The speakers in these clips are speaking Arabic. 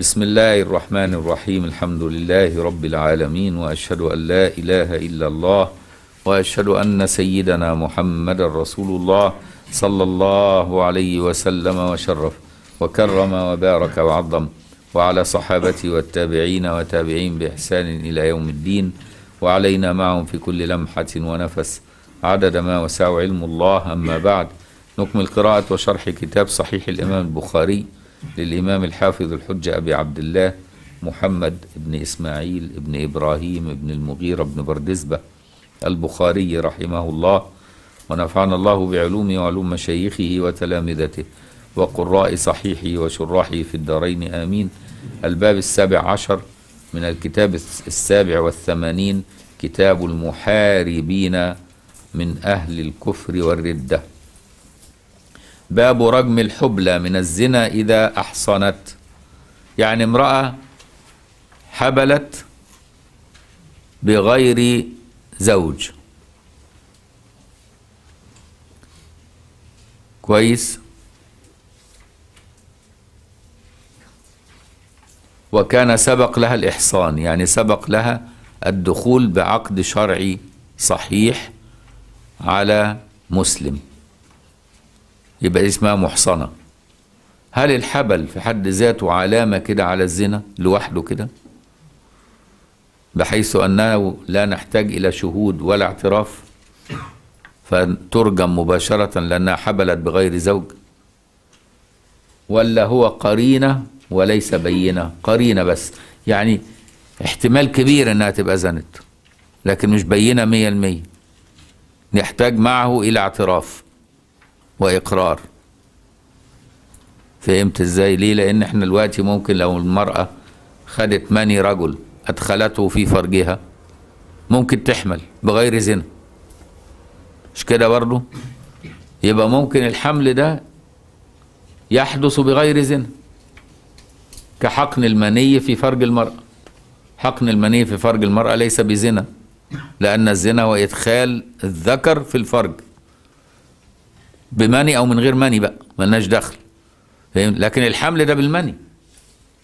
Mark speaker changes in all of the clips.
Speaker 1: بسم الله الرحمن الرحيم الحمد لله رب العالمين واشهد ان لا اله الا الله واشهد ان سيدنا محمد رسول الله صلى الله عليه وسلم وشرف وكرم وبارك وعظم وعلى صحابته والتابعين وتابعين باحسان الى يوم الدين وعلينا معهم في كل لمحه ونفس عدد ما وسع علم الله اما بعد نكمل قراءه وشرح كتاب صحيح الامام البخاري للإمام الحافظ الحجة أبي عبد الله محمد بن إسماعيل بن إبراهيم بن المغيرة بن بردزبة البخاري رحمه الله ونفعنا الله بعلومه وعلوم مشايخه وتلامذته وقراء صحيحه وشراحه في الدارين آمين الباب السابع عشر من الكتاب السابع والثمانين كتاب المحاربين من أهل الكفر والردة باب رجم الحبلى من الزنا إذا أحصنت يعني امرأة حبلت بغير زوج كويس وكان سبق لها الإحصان يعني سبق لها الدخول بعقد شرعي صحيح على مسلم يبقى اسمها محصنة هل الحبل في حد ذاته علامة كده على الزنا لوحده كده بحيث أنه لا نحتاج إلى شهود ولا اعتراف فترجم مباشرة لأنها حبلت بغير زوج ولا هو قرينة وليس بينة قرينة بس يعني احتمال كبير أنها تبقى زنت لكن مش بينة مية المية نحتاج معه إلى اعتراف واقرار فهمت ازاي ليه لان احنا دلوقتي ممكن لو المرأة خدت مني رجل ادخلته في فرجها ممكن تحمل بغير زنا مش كده برضه يبقى ممكن الحمل ده يحدث بغير زنا كحقن المني في فرج المرأة حقن المني في فرج المرأة ليس بزنا لأن الزنا هو إدخال الذكر في الفرج بمني او من غير مني بقى ملناش دخل فاهم لكن الحمل ده بالمني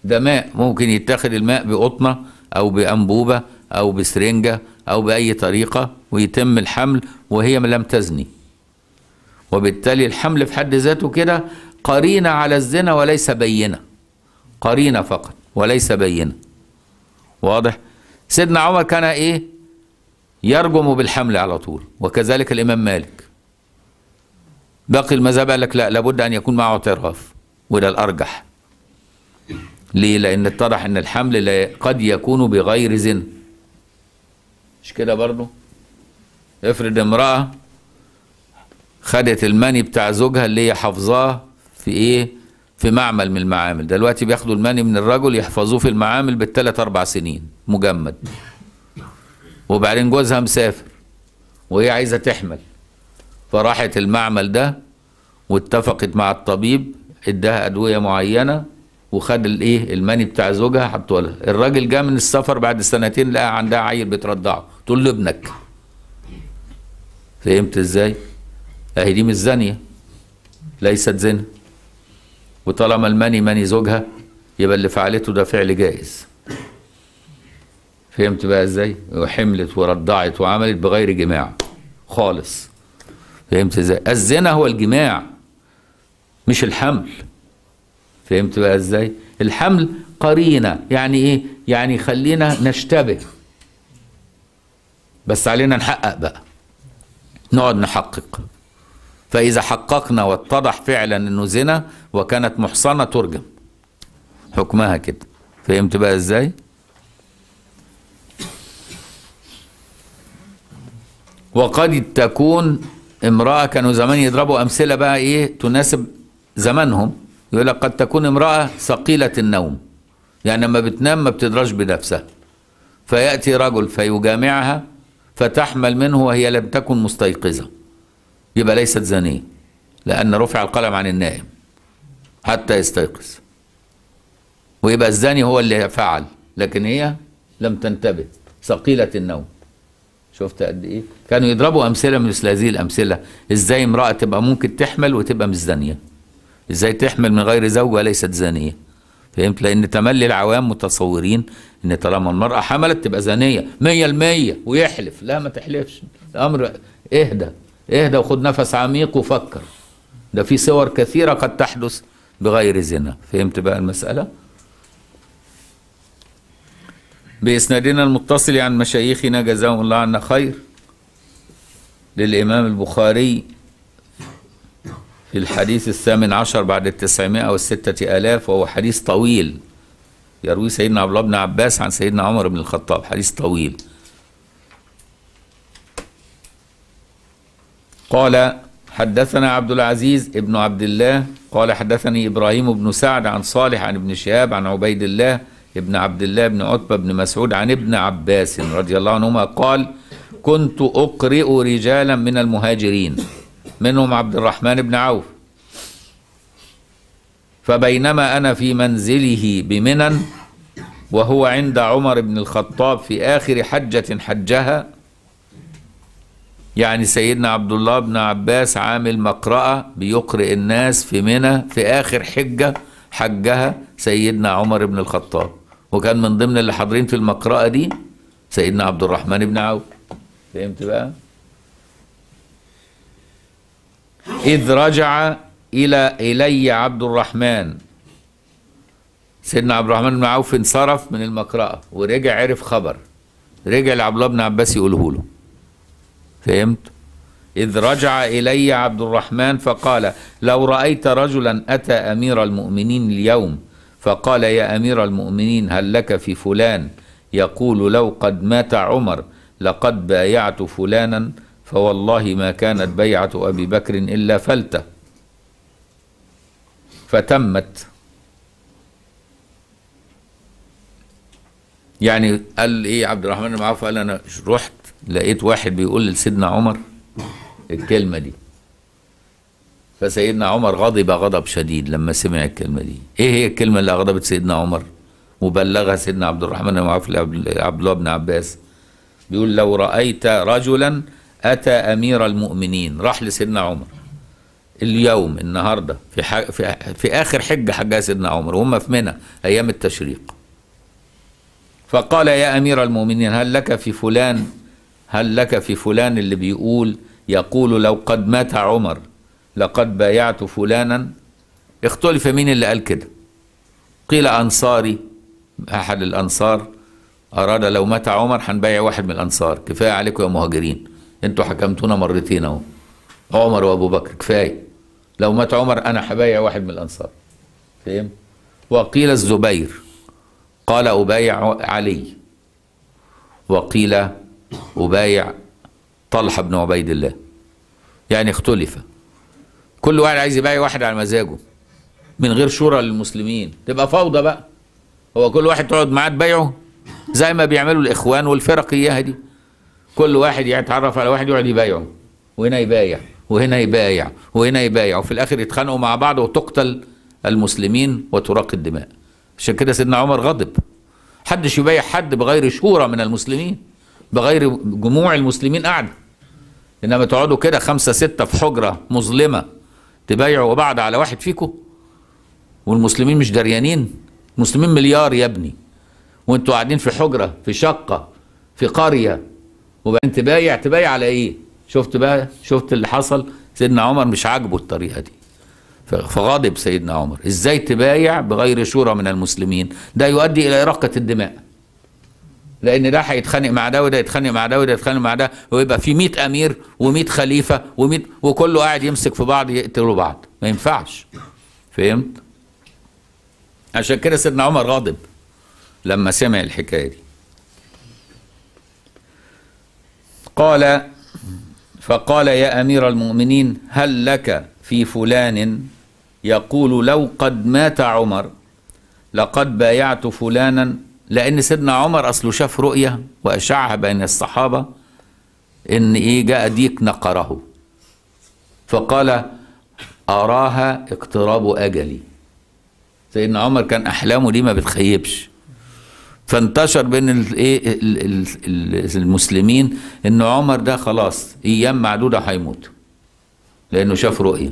Speaker 1: ده ماء ممكن يتاخد الماء بقطنه او بانبوبه او بسرنجه او باي طريقه ويتم الحمل وهي لم تزني وبالتالي الحمل في حد ذاته كده قرينه على الزنا وليس بينه قرينه فقط وليس بينه واضح سيدنا عمر كان ايه يرجم بالحمل على طول وكذلك الامام مالك باقي المذاهب قال لك لا لابد ان يكون معه اعتراف وده الارجح ليه لان اتضح ان الحمل قد يكون بغير زنا مش كده برضه افرض امراه خدت المني بتاع زوجها اللي هي حافظاه في ايه في معمل من المعامل دلوقتي بياخدوا المني من الرجل يحفظوه في المعامل بالثلاث اربع سنين مجمد وبعدين جوزها مسافر وهي عايزه تحمل فراحت المعمل ده واتفقت مع الطبيب اداها ادويه معينه وخد الايه الماني بتاع زوجها حطه لها الراجل جه من السفر بعد سنتين لقى عندها عيل بترضعه تقول له ابنك فهمت ازاي اهي دي مش زانيه ليست زنا وطالما الماني مني زوجها يبقى اللي فعلته ده فعل جائز فهمت بقى ازاي وحملت ورضعت وعملت بغير جماع خالص فهمت ازاي الزنا هو الجماع مش الحمل فهمت بقى ازاي الحمل قرينه يعني ايه يعني خلينا نشتبه بس علينا نحقق بقى نقعد نحقق فإذا حققنا واتضح فعلا أنه زنا وكانت محصنة ترجم حكمها كده فهمت بقى إزاي؟ وقد تكون امرأة كانوا زمان يضربوا أمثلة بقى إيه تناسب زمانهم يقول لك قد تكون امرأة ثقيلة النوم يعني لما بتنام ما بتدرش بنفسها فيأتي رجل فيجامعها فتحمل منه وهي لم تكن مستيقظة يبقى ليست زانية لأن رفع القلم عن النائم حتى يستيقظ ويبقى الزاني هو اللي فعل لكن هي لم تنتبه ثقيلة النوم شفت قد ايه كانوا يضربوا امثله مثل هذه الامثله ازاي امراه تبقى ممكن تحمل وتبقى مش زانيه ازاي تحمل من غير زوج وليست زانيه فهمت لان تملي العوام متصورين ان طالما المراه حملت تبقى زانيه مية المية ويحلف لا ما تحلفش الامر اهدى اهدى وخد نفس عميق وفكر ده في صور كثيره قد تحدث بغير زنا فهمت بقى المساله بإسنادنا المتصل عن مشايخنا جزاهم الله عنا خير للإمام البخاري في الحديث الثامن عشر بعد التسعمائة والستة آلاف وهو حديث طويل يروي سيدنا عبد الله بن عباس عن سيدنا عمر بن الخطاب حديث طويل قال حدثنا عبد العزيز ابن عبد الله قال حدثني إبراهيم بن سعد عن صالح عن ابن شهاب عن عبيد الله ابن عبد الله بن عتبة بن مسعود عن ابن عباس رضي الله عنهما قال كنت أقرئ رجالا من المهاجرين منهم عبد الرحمن بن عوف فبينما أنا في منزله بمنى وهو عند عمر بن الخطاب في آخر حجة حجها يعني سيدنا عبد الله بن عباس عامل مقرأة بيقرئ الناس في منى في آخر حجة حجها سيدنا عمر بن الخطاب وكان من ضمن اللي حاضرين في المقرأة دي سيدنا عبد الرحمن بن عوف فهمت بقى إذ رجع إلى إلي عبد الرحمن سيدنا عبد الرحمن بن عوف انصرف من المقرأة ورجع عرف خبر رجع لعبد الله بن عباس يقوله له فهمت إذ رجع إلي عبد الرحمن فقال لو رأيت رجلا أتى أمير المؤمنين اليوم فقال يا امير المؤمنين هل لك في فلان يقول لو قد مات عمر لقد بايعت فلانا فوالله ما كانت بيعه ابي بكر الا فلته فتمت يعني قال ايه عبد الرحمن بن عوف قال انا رحت لقيت واحد بيقول لسيدنا عمر الكلمه دي فسيدنا عمر غضب غضب شديد لما سمع الكلمة دي ايه هي الكلمة اللي غضبت سيدنا عمر وبلغها سيدنا عبد الرحمن بن عوف عبد الله بن عباس بيقول لو رأيت رجلا أتى أمير المؤمنين راح لسيدنا عمر اليوم النهارده في في, في اخر حجه حجها سيدنا عمر وهم في منى ايام التشريق فقال يا امير المؤمنين هل لك في فلان هل لك في فلان اللي بيقول يقول لو قد مات عمر لقد بايعت فلانا اختلف مين اللي قال كده قيل أنصاري أحد الأنصار أراد لو مات عمر هنبايع واحد من الأنصار كفاية عليكم يا مهاجرين أنتوا حكمتونا مرتين أهو عمر وأبو بكر كفاية لو مات عمر أنا هبايع واحد من الأنصار فهم؟ وقيل الزبير قال أبايع علي وقيل أبايع طلحة بن عبيد الله يعني اختلف كل واحد عايز يبايع واحد على مزاجه من غير شورى للمسلمين تبقى فوضى بقى هو كل واحد تقعد معاه تبايعه زي ما بيعملوا الاخوان والفرق اياها دي كل واحد يتعرف على واحد يقعد يبايعه وهنا يبايع وهنا يبايع وهنا يبايع وفي الاخر يتخانقوا مع بعض وتقتل المسلمين وتراق الدماء عشان كده سيدنا عمر غضب حدش يبايع حد بغير شورى من المسلمين بغير جموع المسلمين قاعده انما تقعدوا كده خمسه سته في حجره مظلمه تبايعوا بعض على واحد فيكم والمسلمين مش دريانين المسلمين مليار يا ابني وانتوا قاعدين في حجرة في شقة في قرية وبعدين تبايع تبايع على ايه شفت بقى شفت اللي حصل سيدنا عمر مش عاجبه الطريقة دي فغضب سيدنا عمر ازاي تبايع بغير شورى من المسلمين ده يؤدي الى إراقة الدماء لان ده هيتخانق مع ده وده يتخانق مع ده وده يتخانق مع ده ويبقى في 100 امير و100 خليفه و100 وكله قاعد يمسك في بعض يقتلوا بعض ما ينفعش فهمت عشان كده سيدنا عمر غاضب لما سمع الحكايه دي قال فقال يا امير المؤمنين هل لك في فلان يقول لو قد مات عمر لقد بايعت فلانا لأن سيدنا عمر أصله شاف رؤية وأشاعها بين الصحابة إن إيه جاء ديك نقره فقال أراها اقتراب أجلي سيدنا عمر كان أحلامه دي ما بتخيبش فانتشر بين الايه المسلمين ان عمر ده خلاص ايام معدوده هيموت لانه شاف رؤيه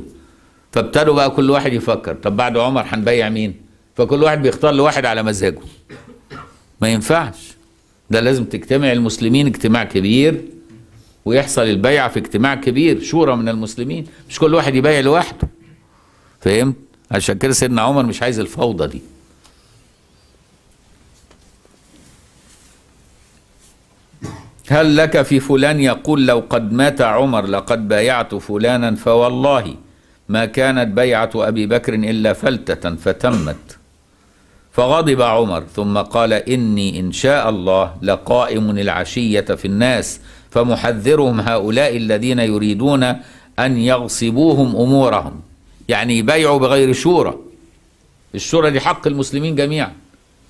Speaker 1: فابتدوا بقى كل واحد يفكر طب بعد عمر هنبيع مين فكل واحد بيختار لواحد على مزاجه ما ينفعش ده لازم تجتمع المسلمين اجتماع كبير ويحصل البيعة في اجتماع كبير شورى من المسلمين مش كل واحد يبيع لوحده فهمت عشان كده سيدنا عمر مش عايز الفوضى دي هل لك في فلان يقول لو قد مات عمر لقد بايعت فلانا فوالله ما كانت بيعة أبي بكر إلا فلتة فتمت فغضب عمر ثم قال إني إن شاء الله لقائم العشية في الناس فمحذرهم هؤلاء الذين يريدون أن يغصبوهم أمورهم يعني يبايعوا بغير شورى الشورى دي حق المسلمين جميعا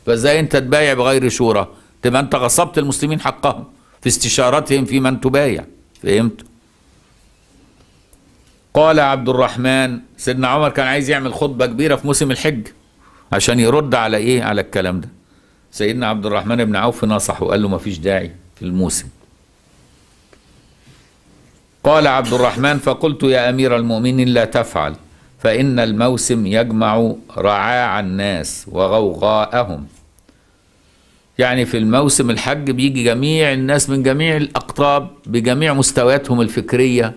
Speaker 1: فازاي انت تبايع بغير شورى تبقى انت غصبت المسلمين حقهم في استشارتهم في من تبايع فهمت قال عبد الرحمن سيدنا عمر كان عايز يعمل خطبة كبيرة في موسم الحج عشان يرد على ايه على الكلام ده سيدنا عبد الرحمن بن عوف نصح وقال له ما فيش داعي في الموسم قال عبد الرحمن فقلت يا أمير المؤمنين لا تفعل فإن الموسم يجمع رعاع الناس وغوغاءهم يعني في الموسم الحج بيجي جميع الناس من جميع الأقطاب بجميع مستوياتهم الفكرية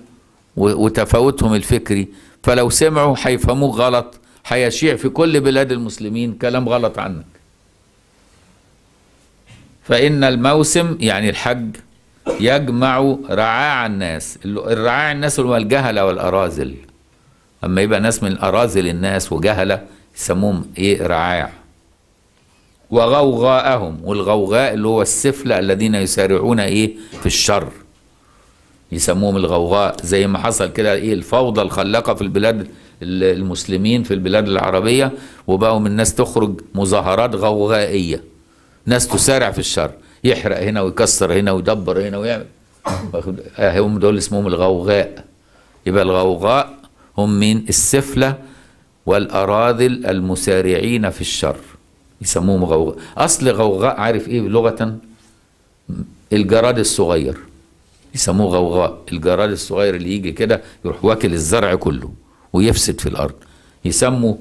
Speaker 1: وتفاوتهم الفكري فلو سمعوا هيفهموه غلط هيشيع في كل بلاد المسلمين كلام غلط عنك فإن الموسم يعني الحج يجمع رعاع الناس الرعاع الناس اللي هو الجهلة والأرازل أما يبقى ناس من أرازل الناس وجهلة يسموهم إيه رعاع وغوغاءهم والغوغاء اللي هو السفلة الذين يسارعون إيه في الشر يسموهم الغوغاء زي ما حصل كده إيه الفوضى الخلاقة في البلاد المسلمين في البلاد العربية وبقوا من الناس تخرج مظاهرات غوغائية ناس تسارع في الشر يحرق هنا ويكسر هنا ويدبر هنا ويعمل آه، هم دول اسمهم الغوغاء يبقى الغوغاء هم من السفلة والأراذل المسارعين في الشر يسموهم غوغاء أصل غوغاء عارف إيه لغة الجراد الصغير يسموه غوغاء الجراد الصغير اللي يجي كده يروح واكل الزرع كله ويفسد في الأرض يسموا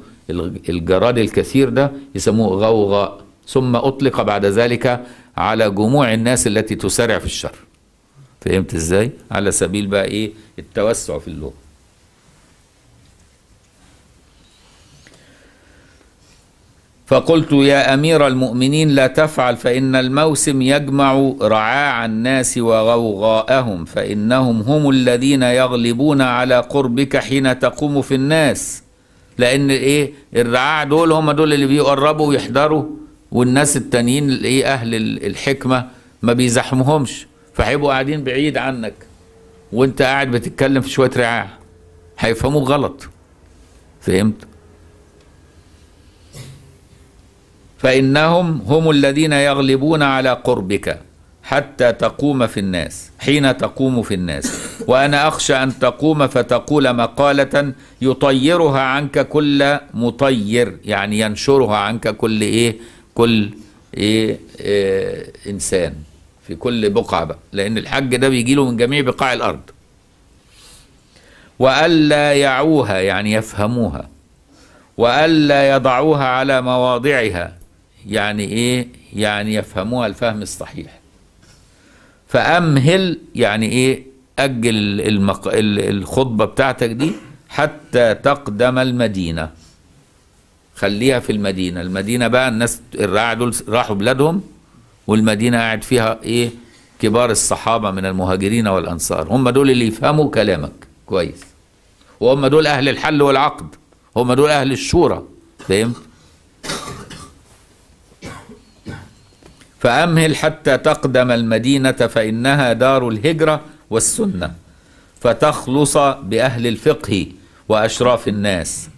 Speaker 1: الجراد الكثير ده يسموه غوغاء ثم أطلق بعد ذلك على جموع الناس التي تسارع في الشر فهمت ازاي على سبيل بقى ايه التوسع في اللغة فقلت يا امير المؤمنين لا تفعل فان الموسم يجمع رعاع الناس وغوغاءهم فانهم هم الذين يغلبون على قربك حين تقوم في الناس لان ايه الرعاع دول هم دول اللي بيقربوا ويحضروا والناس التانيين ايه اهل الحكمه ما بيزحمهمش فهيبقوا قاعدين بعيد عنك وانت قاعد بتتكلم في شويه رعاع هيفهموك غلط فهمت فإنهم هم الذين يغلبون على قربك حتى تقوم في الناس حين تقوم في الناس وأنا أخشى أن تقوم فتقول مقالة يطيرها عنك كل مطير يعني ينشرها عنك كل إيه كل إيه, إيه إنسان في كل بقعة بقى لأن الحج ده بيجي له من جميع بقاع الأرض وألا يعوها يعني يفهموها وألا يضعوها على مواضعها يعني ايه يعني يفهموها الفهم الصحيح فامهل يعني ايه اجل المق... الخطبه بتاعتك دي حتى تقدم المدينه خليها في المدينه المدينه بقى الناس الرعاع دول راحوا بلادهم والمدينه قاعد فيها ايه كبار الصحابه من المهاجرين والانصار هم دول اللي يفهموا كلامك كويس وهم دول اهل الحل والعقد هم دول اهل الشورى فهمت فأمهل حتى تقدم المدينة فإنها دار الهجرة والسنة فتخلص بأهل الفقه وأشراف الناس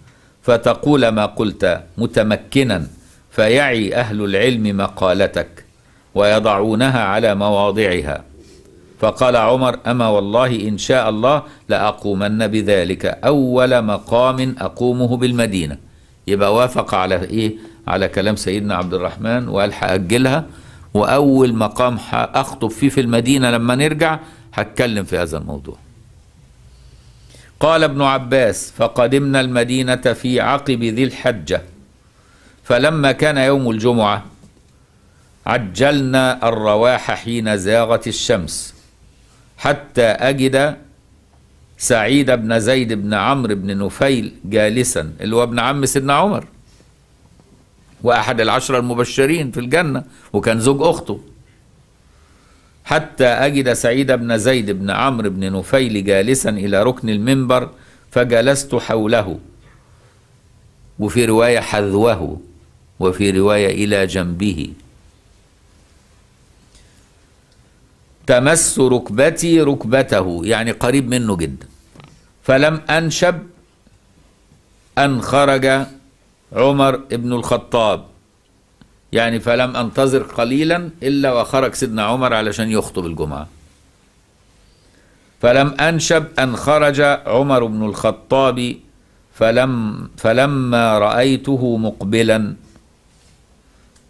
Speaker 1: فتقول ما قلت متمكنا فيعي أهل العلم مقالتك ويضعونها على مواضعها فقال عمر أما والله إن شاء الله لأقومن بذلك أول مقام أقومه بالمدينة يبقى وافق على إيه على كلام سيدنا عبد الرحمن وقال هأجلها واول مقام اخطب فيه في المدينه لما نرجع هتكلم في هذا الموضوع قال ابن عباس فقدمنا المدينه في عقب ذي الحجه فلما كان يوم الجمعه عجلنا الرواح حين زاغت الشمس حتى اجد سعيد بن زيد بن عمرو بن نفيل جالسا اللي هو ابن عم سيدنا عمر وأحد العشرة المبشرين في الجنة وكان زوج أخته حتى أجد سعيد بن زيد بن عمرو بن نفيل جالسا إلى ركن المنبر فجلست حوله وفي رواية حذوه وفي رواية إلى جنبه تمس ركبتي ركبته يعني قريب منه جدا فلم أنشب أن خرج عمر ابن الخطاب يعني فلم أنتظر قليلا إلا وخرج سيدنا عمر علشان يخطب الجمعة فلم أنشب أن خرج عمر بن الخطاب فلم فلما رأيته مقبلا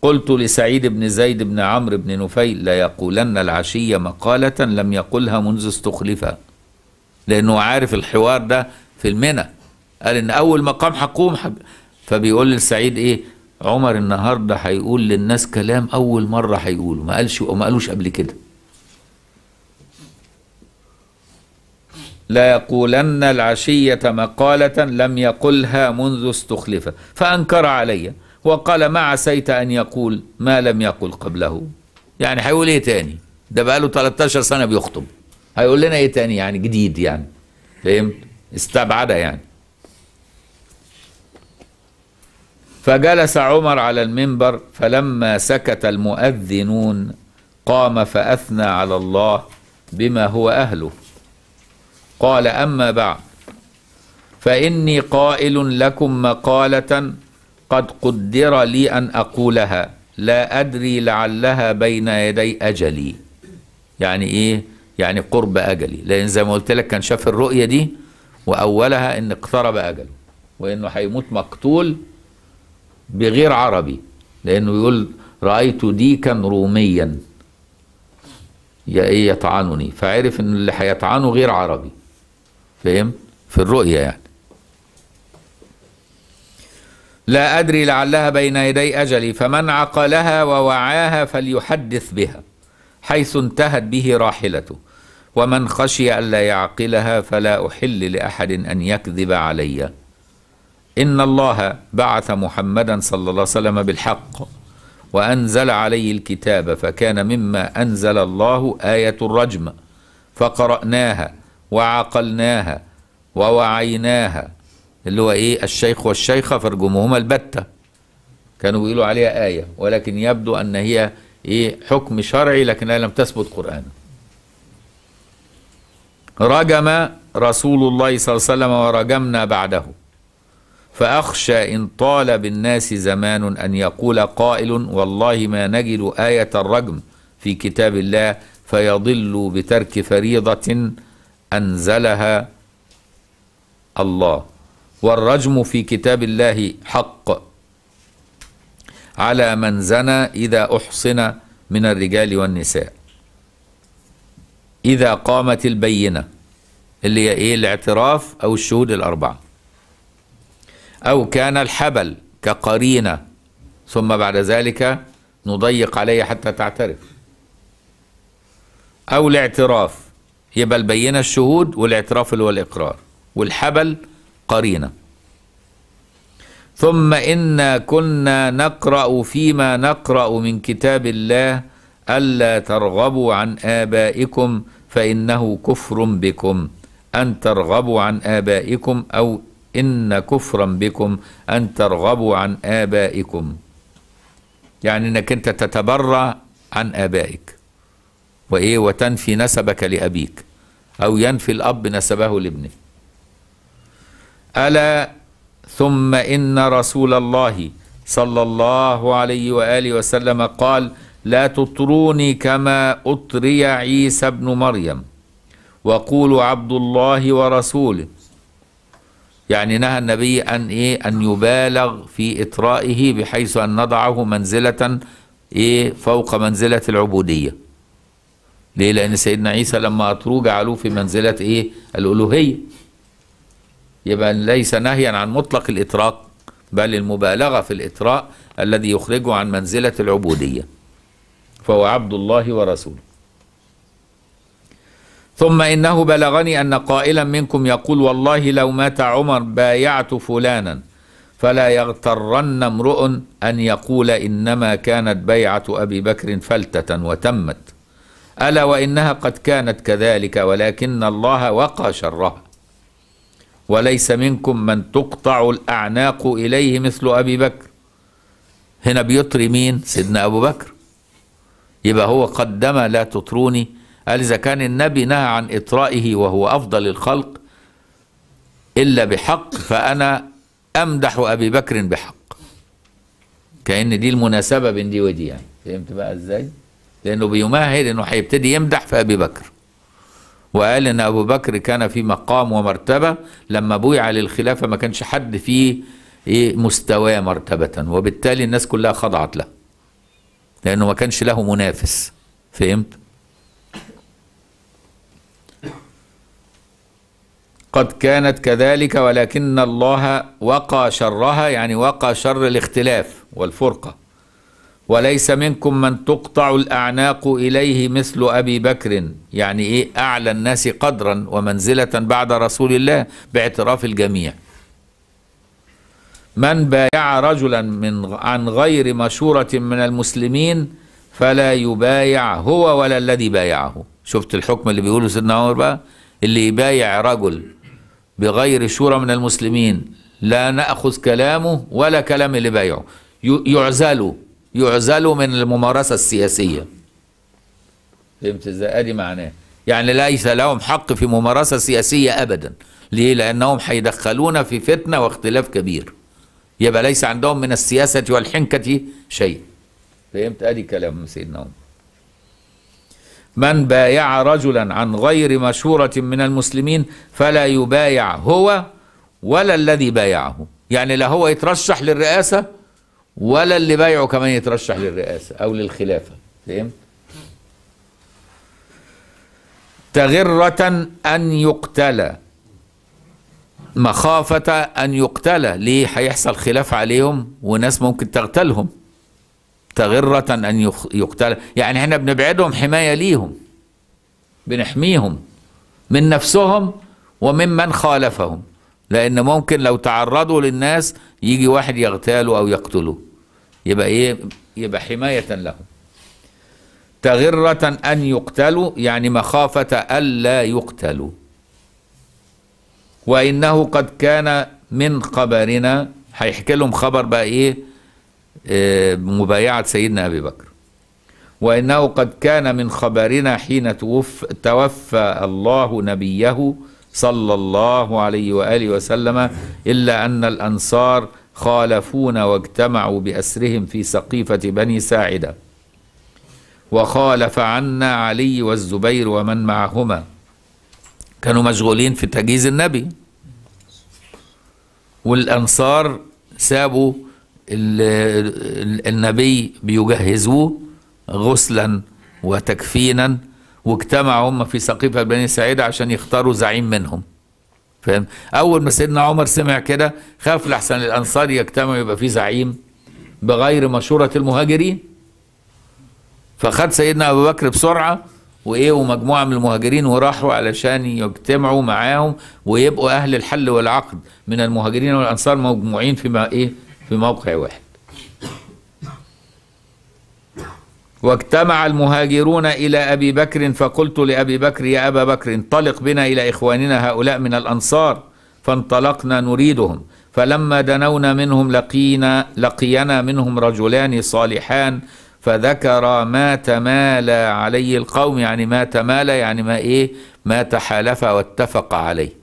Speaker 1: قلت لسعيد بن زيد بن عمرو بن نفيل ليقولن العشية مقالة لم يقلها منذ استخلف لأنه عارف الحوار ده في المنى قال إن أول مقام حقوم فبيقول لسعيد ايه عمر النهارده هيقول للناس كلام اول مره هيقوله ما قالش وما قالوش قبل كده لا يقولن العشية مقالة لم يقلها منذ استخلف فأنكر علي وقال ما عسيت أن يقول ما لم يقل قبله يعني هيقول إيه تاني ده بقاله 13 سنة بيخطب هيقول لنا إيه تاني يعني جديد يعني فهمت استبعدها يعني فجلس عمر على المنبر فلما سكت المؤذنون قام فاثنى على الله بما هو اهله قال اما بعد فاني قائل لكم مقاله قد قدر لي ان اقولها لا ادري لعلها بين يدي اجلي يعني ايه يعني قرب اجلي لان زي ما قلت لك كان شاف الرؤيه دي واولها ان اقترب اجله وانه هيموت مقتول بغير عربي لأنه يقول رأيت ديكا روميا إيه يطعنني فعرف ان اللي هيطعنه غير عربي فاهم في الرؤيا يعني لا أدري لعلها بين يدي أجلي فمن عقلها ووعاها فليحدث بها حيث انتهت به راحلته ومن خشي ألا يعقلها فلا أحل لأحد أن يكذب عليّ إن الله بعث محمدا صلى الله عليه وسلم بالحق وأنزل عليه الكتاب فكان مما أنزل الله آية الرجم فقرأناها وعقلناها ووعيناها اللي هو إيه الشيخ والشيخة فرجمهما البتة كانوا بيقولوا عليها آية ولكن يبدو أن هي إيه حكم شرعي لكنها لم تثبت قرآن رجم رسول الله صلى الله عليه وسلم ورجمنا بعده فأخشى إن طال بالناس زمان أن يقول قائل والله ما نجد آية الرجم في كتاب الله فيضل بترك فريضة أنزلها الله والرجم في كتاب الله حق على من زنى إذا أحصن من الرجال والنساء إذا قامت البينة اللي هي إيه الاعتراف أو الشهود الأربعة أو كان الحبل كقرينة ثم بعد ذلك نضيق عليه حتى تعترف أو الاعتراف يبقى البينة الشهود والاعتراف اللي هو الإقرار والحبل قرينة ثم إنا كنا نقرأ فيما نقرأ من كتاب الله ألا ترغبوا عن آبائكم فإنه كفر بكم أن ترغبوا عن آبائكم أو إن كفرا بكم أن ترغبوا عن آبائكم يعني إنك أنت تتبرع عن آبائك وإيه وتنفي نسبك لأبيك أو ينفي الأب نسبه لابنه ألا ثم إن رسول الله صلى الله عليه وآله وسلم قال لا تطروني كما أطري عيسى ابن مريم وقولوا عبد الله ورسوله يعني نهى النبي أن إيه أن يبالغ في إطرائه بحيث أن نضعه منزلة إيه فوق منزلة العبودية ليه لأن سيدنا عيسى لما أطروه جعلوه في منزلة إيه الألوهية يبقى ليس نهيا عن مطلق الإطراق بل المبالغة في الإطراء الذي يخرجه عن منزلة العبودية فهو عبد الله ورسوله ثم انه بلغني ان قائلا منكم يقول والله لو مات عمر بايعت فلانا فلا يغترن امرؤ ان يقول انما كانت بيعه ابي بكر فلته وتمت الا وانها قد كانت كذلك ولكن الله وقى شرها وليس منكم من تقطع الاعناق اليه مثل ابي بكر هنا بيطري مين سيدنا ابو بكر يبقى هو قدم لا تطروني قال إذا كان النبي نهى عن إطرائه وهو أفضل الخلق إلا بحق فأنا أمدح أبي بكر بحق كأن دي المناسبة بين دي ودي يعني فهمت بقى إزاي؟ لأنه بيمهد إنه هيبتدي يمدح في أبي بكر وقال إن أبو بكر كان في مقام ومرتبة لما بويع للخلافة ما كانش حد فيه إيه مستواه مرتبة وبالتالي الناس كلها خضعت له لأنه ما كانش له منافس فهمت؟ قد كانت كذلك ولكن الله وقى شرها يعني وقى شر الاختلاف والفرقه وليس منكم من تقطع الاعناق اليه مثل ابي بكر يعني ايه اعلى الناس قدرا ومنزله بعد رسول الله باعتراف الجميع من بايع رجلا من عن غير مشوره من المسلمين فلا يبايع هو ولا الذي بايعه شفت الحكم اللي بيقوله سيدنا عمر بقى اللي يبايع رجل بغير شورى من المسلمين لا نأخذ كلامه ولا كلام اللي بايعه يعزلوا يعزلوا من الممارسة السياسية فهمت ازاي ادي معناه يعني ليس لهم حق في ممارسة سياسية أبدا ليه لأنهم هيدخلونا في فتنة واختلاف كبير يبقى ليس عندهم من السياسة والحنكة شيء فهمت ادي كلام سيدنا عمر من بايع رجلا عن غير مشورة من المسلمين فلا يبايع هو ولا الذي بايعه يعني لا هو يترشح للرئاسة ولا اللي بايعه كمان يترشح للرئاسة أو للخلافة فهمت؟ تغرة أن يقتل مخافة أن يقتل ليه هيحصل خلاف عليهم وناس ممكن تغتالهم مستغرة أن يقتل يعني احنا بنبعدهم حماية ليهم بنحميهم من نفسهم وممن خالفهم لأن ممكن لو تعرضوا للناس يجي واحد يغتاله أو يقتله يبقى إيه يبقى حماية لهم تغرة أن يقتلوا يعني مخافة ألا يقتلوا وإنه قد كان من خبرنا هيحكي لهم خبر بقى إيه مبايعة سيدنا أبي بكر وإنه قد كان من خبرنا حين توفى الله نبيه صلى الله عليه وآله وسلم إلا أن الأنصار خالفونا واجتمعوا بأسرهم في سقيفة بني ساعدة وخالف عنا علي والزبير ومن معهما كانوا مشغولين في تجهيز النبي والأنصار سابوا النبي بيجهزوه غسلا وتكفينا واجتمعوا هم في سقيفة بني سعيدة عشان يختاروا زعيم منهم فاهم اول ما سيدنا عمر سمع كده خاف لحسن الانصار يجتمعوا يبقى في زعيم بغير مشورة المهاجرين فخد سيدنا ابو بكر بسرعة وايه ومجموعه من المهاجرين وراحوا علشان يجتمعوا معاهم ويبقوا اهل الحل والعقد من المهاجرين والانصار مجموعين في ايه في موقع واحد واجتمع المهاجرون إلى أبي بكر فقلت لأبي بكر يا أبا بكر انطلق بنا إلى إخواننا هؤلاء من الأنصار فانطلقنا نريدهم فلما دنونا منهم لقينا لقينا منهم رجلان صالحان فذكر ما تمالى عليه القوم يعني ما تمالى يعني ما ايه ما تحالف واتفق عليه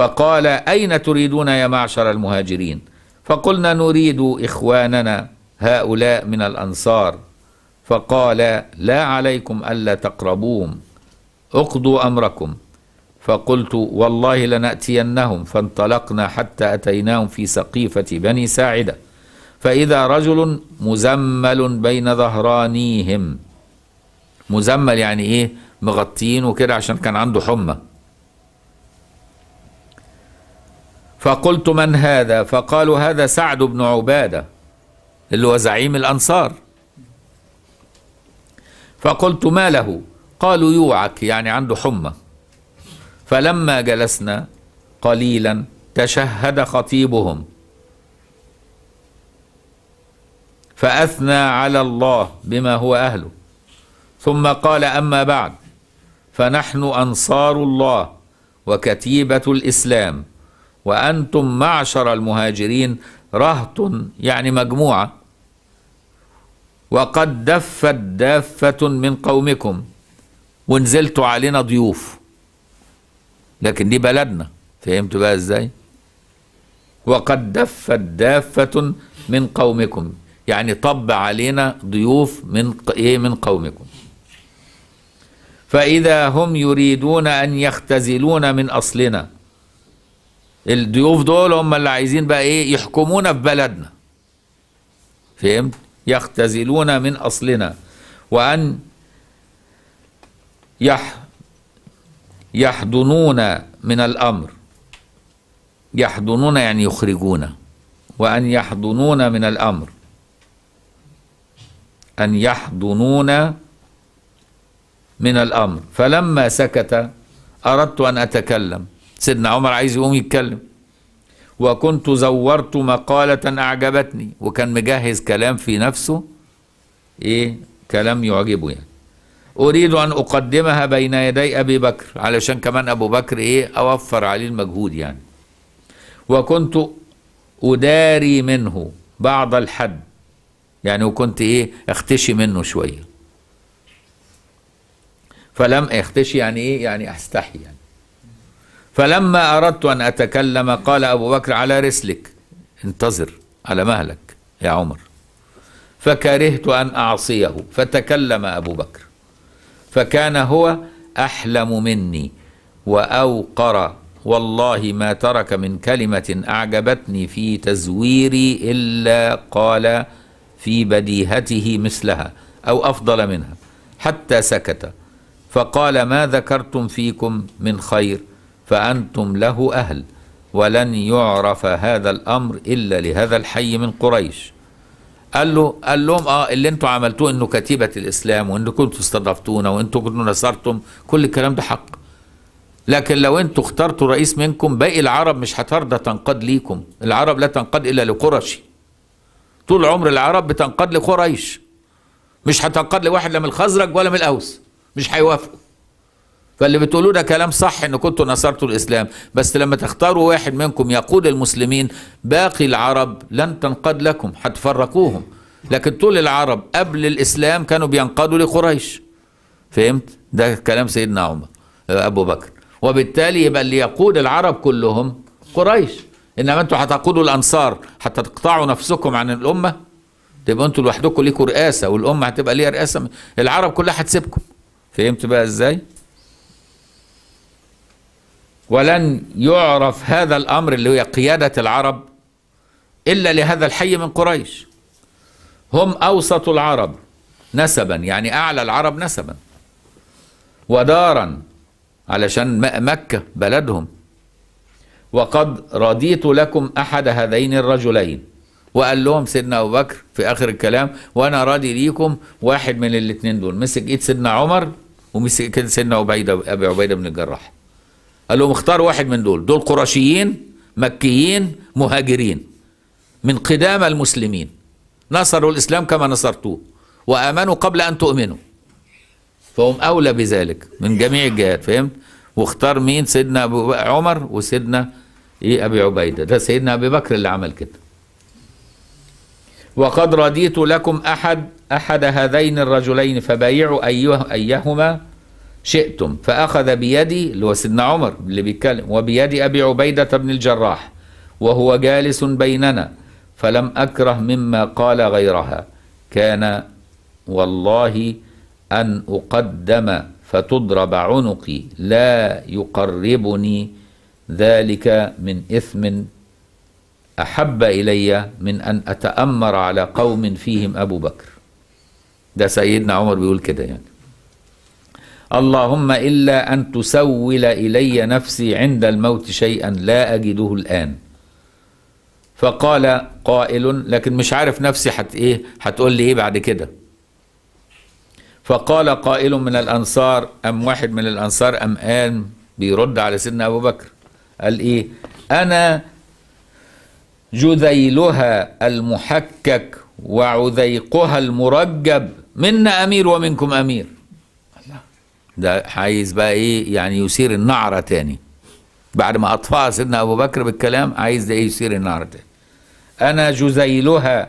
Speaker 1: فقال أين تريدون يا معشر المهاجرين فقلنا نريد إخواننا هؤلاء من الأنصار فقال لا عليكم ألا تقربوهم اقضوا أمركم فقلت والله لنأتينهم فانطلقنا حتى أتيناهم في سقيفة بني ساعدة فإذا رجل مزمل بين ظهرانيهم مزمل يعني إيه مغطين وكده عشان كان عنده حمى فقلت من هذا فقالوا هذا سعد بن عبادة اللي هو زعيم الأنصار فقلت ما له قالوا يوعك يعني عنده حمى فلما جلسنا قليلا تشهد خطيبهم فأثنى على الله بما هو أهله ثم قال أما بعد فنحن أنصار الله وكتيبة الإسلام وأنتم معشر المهاجرين رهط يعني مجموعة وقد دفت دافة من قومكم ونزلت علينا ضيوف لكن دي بلدنا فهمت بقى ازاي وقد دفت دافة من قومكم يعني طب علينا ضيوف من ايه من قومكم فإذا هم يريدون أن يختزلون من أصلنا الضيوف دول هم اللي عايزين بقى ايه يحكمونا في بلدنا فهمت يختزلون من اصلنا وان يح يحضنون من الامر يحضنون يعني يخرجون وان يحضنون من الامر ان يحضنون من الامر فلما سكت اردت ان اتكلم سيدنا عمر عايز يقوم يتكلم وكنت زورت مقالة أعجبتني وكان مجهز كلام في نفسه إيه كلام يعجبه يعني أريد أن أقدمها بين يدي أبي بكر علشان كمان أبو بكر إيه أوفر عليه المجهود يعني وكنت أداري منه بعض الحد يعني وكنت إيه أختشي منه شوية فلم أختشي يعني إيه يعني أستحي يعني فلما أردت أن أتكلم قال أبو بكر على رسلك انتظر على مهلك يا عمر فكرهت أن أعصيه فتكلم أبو بكر فكان هو أحلم مني وأوقر والله ما ترك من كلمة أعجبتني في تزويري إلا قال في بديهته مثلها أو أفضل منها حتى سكت فقال ما ذكرتم فيكم من خير فأنتم له أهل ولن يعرف هذا الأمر إلا لهذا الحي من قريش قال له قال لهم اه اللي انتم عملتوه انه كتيبه الاسلام وانكم كنتوا استضفتونا وانتم كنتوا نصرتم كل الكلام ده حق لكن لو انتم اخترتوا رئيس منكم باقي العرب مش هترضى تنقاد ليكم العرب لا تنقاد الا لقرشي طول عمر العرب بتنقاد لقريش مش هتنقاد لواحد لا من الخزرج ولا من الاوس مش هيوافقوا فاللي بتقولوه ده كلام صح ان كنتوا نصرتوا الاسلام بس لما تختاروا واحد منكم يقود المسلمين باقي العرب لن تنقاد لكم هتفرقوهم لكن طول العرب قبل الاسلام كانوا بينقادوا لقريش فهمت ده كلام سيدنا عمر ابو بكر وبالتالي يبقى اللي يقود العرب كلهم قريش انما انتوا هتقودوا الانصار حتى تقطعوا نفسكم عن الامه تبقى انتوا لوحدكم ليكوا رئاسه والامه هتبقى ليها رئاسه العرب كلها هتسيبكم فهمت بقى ازاي ولن يعرف هذا الأمر اللي هي قيادة العرب إلا لهذا الحي من قريش هم أوسط العرب نسبا يعني أعلى العرب نسبا ودارا علشان مكة بلدهم وقد رضيت لكم أحد هذين الرجلين وقال لهم سيدنا أبو بكر في آخر الكلام وأنا راضي ليكم واحد من الاثنين دول مسك إيد سيدنا عمر ومسك سيدنا عبيدة أبي عبيدة بن الجراح قال لهم اختاروا واحد من دول دول قرشيين مكيين مهاجرين من قدام المسلمين نصروا الإسلام كما نصرتوه وآمنوا قبل أن تؤمنوا فهم أولى بذلك من جميع الجهات فهمت واختار مين سيدنا أبو عمر وسيدنا إيه أبي عبيدة ده سيدنا أبي بكر اللي عمل كده وقد رديت لكم أحد أحد هذين الرجلين فبايعوا أيوه، أيهما شئتم فأخذ بيدي اللي هو سيدنا عمر اللي بيتكلم وبيد أبي عبيدة بن الجراح وهو جالس بيننا فلم أكره مما قال غيرها كان والله أن أقدم فتضرب عنقي لا يقربني ذلك من إثم أحب إلي من أن أتأمر على قوم فيهم أبو بكر ده سيدنا عمر بيقول كده يعني اللهم إلا أن تسول إلي نفسي عند الموت شيئا لا أجده الآن فقال قائل لكن مش عارف نفسي حت إيه هتقول لي إيه بعد كده فقال قائل من الأنصار أم واحد من الأنصار أم آن بيرد على سيدنا أبو بكر قال إيه أنا جذيلها المحكك وعذيقها المرجب منا أمير ومنكم أمير ده عايز بقى ايه يعني يثير النعره تاني بعد ما اطفأ سيدنا ابو بكر بالكلام عايز ده ايه يثير النعره تاني انا جزيلها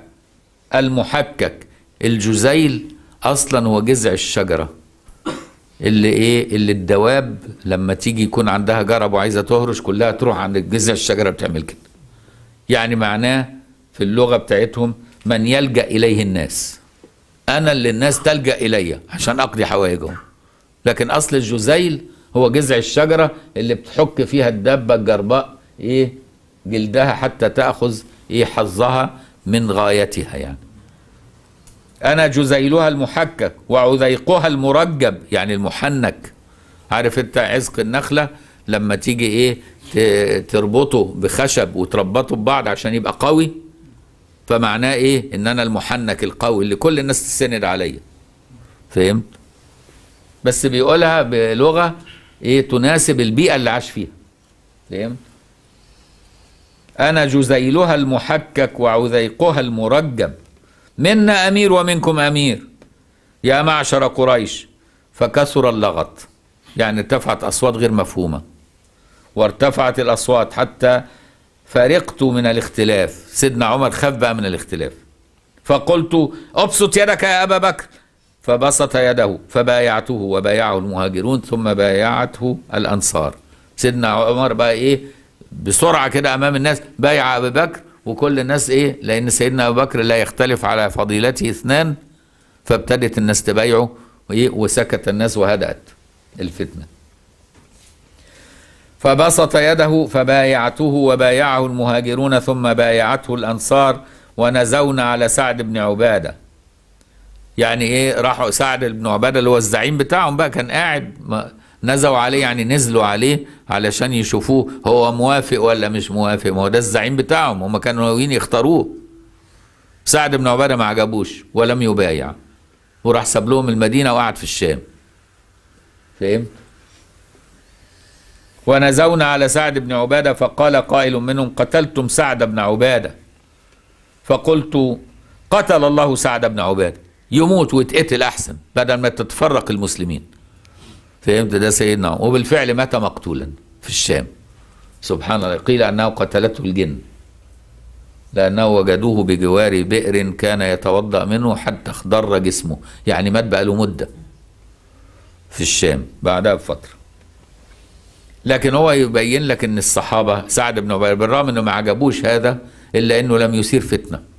Speaker 1: المحكك الجزيل اصلا هو جذع الشجره اللي ايه اللي الدواب لما تيجي يكون عندها جرب وعايزه تهرش كلها تروح عند جذع الشجره بتعمل كده يعني معناه في اللغه بتاعتهم من يلجا اليه الناس انا اللي الناس تلجا الي عشان اقضي حوائجهم لكن اصل الجزيل هو جذع الشجره اللي بتحك فيها الدابه الجرباء ايه جلدها حتى تاخذ ايه حظها من غايتها يعني انا جزيلها المحكك وعذيقها المرجب يعني المحنك عارف انت عزق النخله لما تيجي ايه تربطه بخشب وتربطه ببعض عشان يبقى قوي فمعناه ايه ان انا المحنك القوي اللي كل الناس تسند عليا فهمت بس بيقولها بلغه ايه تناسب البيئه اللي عاش فيها فهمت انا جزيلها المحكك وعذيقها المرجم منا امير ومنكم امير يا معشر قريش فكثر اللغط يعني ارتفعت اصوات غير مفهومه وارتفعت الاصوات حتى فرقت من الاختلاف سيدنا عمر خاف بقى من الاختلاف فقلت ابسط يدك يا ابا بكر فبسط يده فبايعته وبايعه المهاجرون ثم بايعته الأنصار سيدنا عمر بقى إيه بسرعة كده أمام الناس بايع أبي بكر وكل الناس إيه لأن سيدنا أبو بكر لا يختلف على فضيلته اثنان فابتدت الناس تبايعه وإيه وسكت الناس وهدأت الفتنة فبسط يده فبايعته وبايعه المهاجرون ثم بايعته الأنصار ونزونا على سعد بن عباده يعني ايه راحوا سعد بن عباده اللي هو الزعيم بتاعهم بقى كان قاعد نزلوا عليه يعني نزلوا عليه علشان يشوفوه هو موافق ولا مش موافق ما هو ده الزعيم بتاعهم هم كانوا ناويين يختاروه سعد بن عباده ما عجبوش ولم يبايع وراح ساب لهم المدينه وقعد في الشام فهمت ونزونا على سعد بن عباده فقال قائل منهم قتلتم سعد بن عباده فقلت قتل الله سعد بن عباده يموت ويتقتل احسن بدل ما تتفرق المسلمين فهمت ده سيدنا وبالفعل مات مقتولا في الشام سبحان الله قيل انه قتلته الجن لانه وجدوه بجوار بئر كان يتوضا منه حتى اخضر جسمه يعني مات بقى له مده في الشام بعدها بفتره لكن هو يبين لك ان الصحابه سعد بن عبير بالرغم انه ما عجبوش هذا الا انه لم يثير فتنه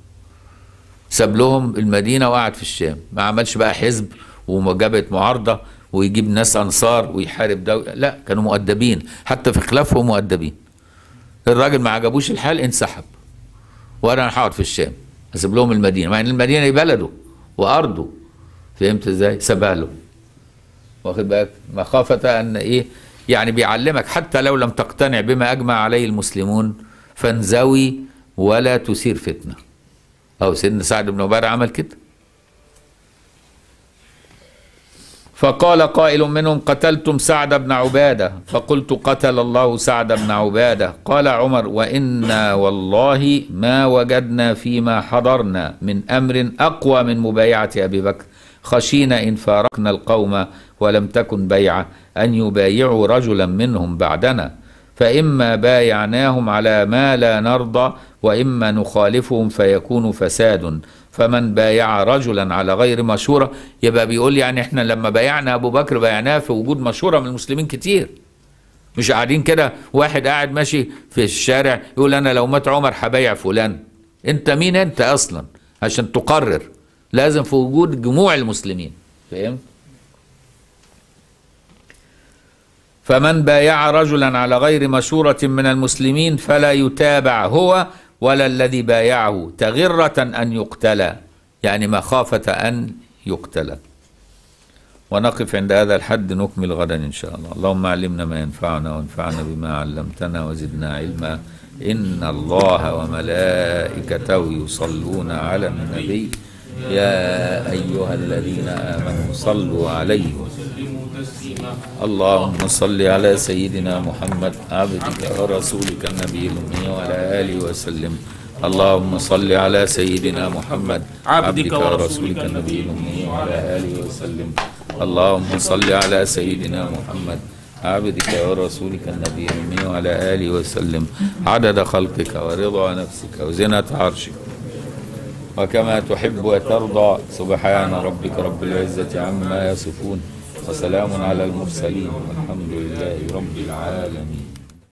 Speaker 1: ساب لهم المدينه وقعد في الشام ما عملش بقى حزب وجبهه معارضه ويجيب ناس انصار ويحارب ده لا كانوا مؤدبين حتى في خلافهم مؤدبين الراجل ما عجبوش الحال انسحب وانا هقعد في الشام اسيب لهم المدينه مع ان المدينه بلده وارضه فهمت ازاي سباله واخد بالك مخافه ان ايه يعني بيعلمك حتى لو لم تقتنع بما اجمع عليه المسلمون فانزوي ولا تثير فتنه أو سيدنا سعد بن عبادة عمل كده فقال قائل منهم قتلتم سعد بن عبادة فقلت قتل الله سعد بن عبادة قال عمر وإنا والله ما وجدنا فيما حضرنا من أمر أقوى من مبايعة أبي بكر خشينا إن فارقنا القوم ولم تكن بيعة أن يبايعوا رجلا منهم بعدنا فإما بايعناهم على ما لا نرضى وإما نخالفهم فيكون فساد فمن بايع رجلا على غير مشورة يبقى بيقول يعني احنا لما بايعنا أبو بكر بايعناه في وجود مشورة من المسلمين كتير مش قاعدين كده واحد قاعد ماشي في الشارع يقول أنا لو مات عمر حبايع فلان أنت مين أنت أصلا عشان تقرر لازم في وجود جموع المسلمين فهمت؟ فمن بايع رجلا على غير مشورة من المسلمين فلا يتابع هو ولا الذي بايعه تغرة أن يقتل يعني مخافة أن يقتل ونقف عند هذا الحد نكمل غدا إن شاء الله اللهم علمنا ما ينفعنا وانفعنا بما علمتنا وزدنا علما إن الله وملائكته يصلون على النبي يا أيها الذين آمنوا صلوا عليه اللهم صل على سيدنا محمد عبدك ورسولك النبي الأمي وعلى آله وسلم اللهم صل على سيدنا محمد عبدك ورسولك النبي الأمي وعلى آله وسلم اللهم صل على سيدنا محمد عبدك ورسولك النبي الأمي وعلى آله وسلم عدد خلقك ورضا نفسك وزنة عرشك وكما تحب وترضى سبحان ربك رب العزة عما يصفون وسلام على المرسلين والحمد لله رب العالمين